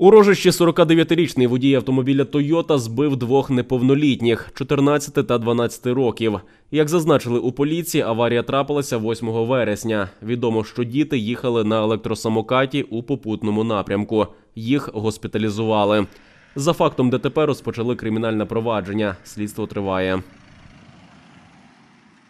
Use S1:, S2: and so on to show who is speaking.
S1: У рожищі 49-річний водій автомобіля Тойота збив двох неповнолітніх 14 та 12 років. Як зазначили у поліції, аварія трапилася 8 вересня. Відомо, що діти їхали на електросамокаті у попутному напрямку. Їх госпіталізували. За фактом ДТП розпочали кримінальне провадження. Слідство триває.